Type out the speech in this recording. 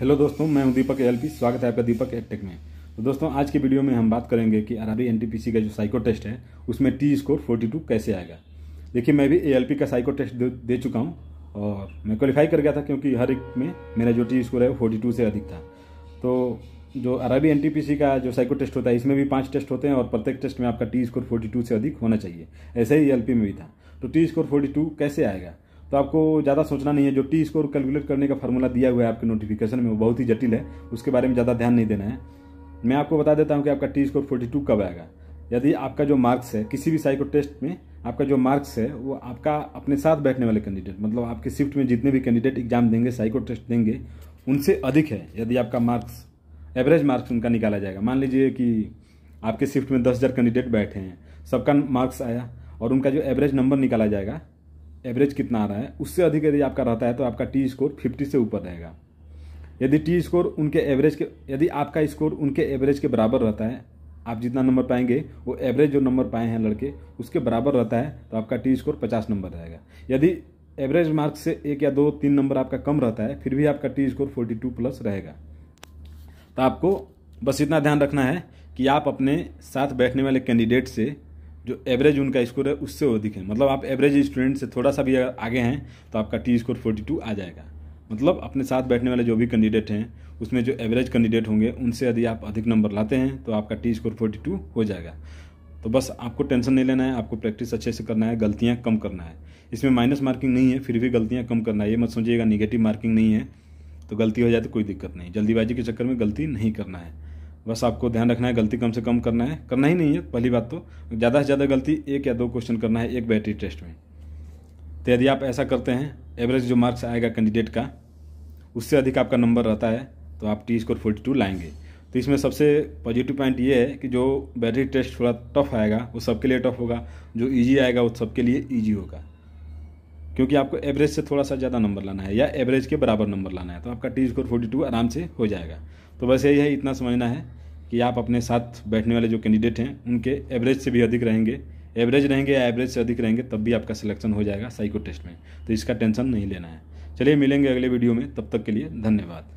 hello दोस्तों मैं हूं दीपक एलपी स्वागत है आपका दीपक एटेक में तो दोस्तों आज के वीडियो में हम बात करेंगे कि अराबी एनटीपीसी का जो साइको टेस्ट है उसमें टी स्कोर 42 कैसे आएगा देखिए मैं भी एएलपी का साइको टेस्ट दे, दे चुका हूं और मैं क्वालिफाई कर गया था क्योंकि हर एक में मेरा जो टी स्कोर है वो फोर्टी से अधिक था तो जो अराबी एन का जो साइको टेस्ट होता है इसमें भी पाँच टेस्ट होते हैं और प्रत्येक टेस्ट में आपका टी स्कोर फोर्टी से अधिक होना चाहिए ऐसे ही एल में भी था तो टी स्कोर फोर्टी कैसे आएगा तो आपको ज़्यादा सोचना नहीं है जो टी स्कोर कैलकुलेट करने का फॉर्मूला दिया हुआ है आपके नोटिफिकेशन में वो बहुत ही जटिल है उसके बारे में ज़्यादा ध्यान नहीं देना है मैं आपको बता देता हूँ कि आपका टी स्कोर फोर्टी टू कब आएगा यदि आपका जो मार्क्स है किसी भी साइको टेस्ट में आपका जो मार्क्स है वो आपका अपने साथ बैठने वाले कैंडिडेट मतलब आपके शिफ्ट में जितने भी कैंडिडेट एग्जाम देंगे साइको टेस्ट देंगे उनसे अधिक है यदि आपका मार्क्स एवरेज मार्क्स उनका निकाला जाएगा मान लीजिए कि आपके शिफ्ट में दस हज़ार कैंडिडेट बैठे हैं सबका मार्क्स आया और उनका जो एवरेज नंबर निकाला जाएगा एवरेज कितना आ रहा है उससे अधिक यदि आपका रहता है तो आपका टी स्कोर फिफ्टी से ऊपर रहेगा यदि टी स्कोर उनके एवरेज के यदि आपका स्कोर उनके एवरेज के बराबर रहता है आप जितना नंबर पाएंगे वो एवरेज जो नंबर पाए हैं लड़के उसके बराबर रहता है तो आपका टी स्कोर पचास नंबर रहेगा यदि एवरेज मार्क्स से एक या दो तीन नंबर आपका कम रहता है फिर भी आपका T score forty two plus रहेगा तो आपको बस इतना ध्यान रखना है कि आप अपने साथ बैठने वाले कैंडिडेट से जो एवरेज उनका स्कोर है उससे अधिक है मतलब आप एवरेज स्टूडेंट से थोड़ा सा भी आगे हैं तो आपका टी स्कोर फोर्टी टू आ जाएगा मतलब अपने साथ बैठने वाले जो भी कैंडिडेट हैं उसमें जो एवरेज कैंडिडेट होंगे उनसे यदि आप अधिक नंबर लाते हैं तो आपका टी स्कोर फोर्टी टू हो जाएगा तो बस आपको टेंशन नहीं लेना है आपको प्रैक्टिस अच्छे से करना है गलतियाँ कम करना है इसमें माइनस मार्किंग नहीं है फिर भी गलतियाँ कम करना है ये मत समझिएगा निगेटिव मार्किंग नहीं है तो गलती हो जाए तो कोई दिक्कत नहीं जल्दीबाजी के चक्कर में गलती नहीं करना है बस आपको ध्यान रखना है गलती कम से कम करना है करना ही नहीं है पहली बात तो ज़्यादा से ज़्यादा गलती एक या दो क्वेश्चन करना है एक बैटरी टेस्ट में तो यदि आप ऐसा करते हैं एवरेज जो मार्क्स आएगा कैंडिडेट का उससे अधिक आपका नंबर रहता है तो आप टी स्कोर फोर्टी टू लाएंगे तो इसमें सबसे पॉजिटिव पॉइंट ये है कि जो बैटरी टेस्ट थोड़ा टफ आएगा वो सबके लिए टफ होगा जो ईजी आएगा वो सबके लिए ईजी होगा क्योंकि आपको एवरेज से थोड़ा सा ज़्यादा नंबर लाना है या एवरेज के बराबर नंबर लाना है तो आपका टी स्कोर फोर्टी टू आराम से हो जाएगा तो बस यही है इतना समझना है कि आप अपने साथ बैठने वाले जो कैंडिडेट हैं उनके एवरेज से भी अधिक रहेंगे एवरेज रहेंगे या एवरेज से अधिक रहेंगे तब भी आपका सिलेक्शन हो जाएगा साइको टेस्ट में तो इसका टेंशन नहीं लेना है चलिए मिलेंगे अगले वीडियो में तब तक के लिए धन्यवाद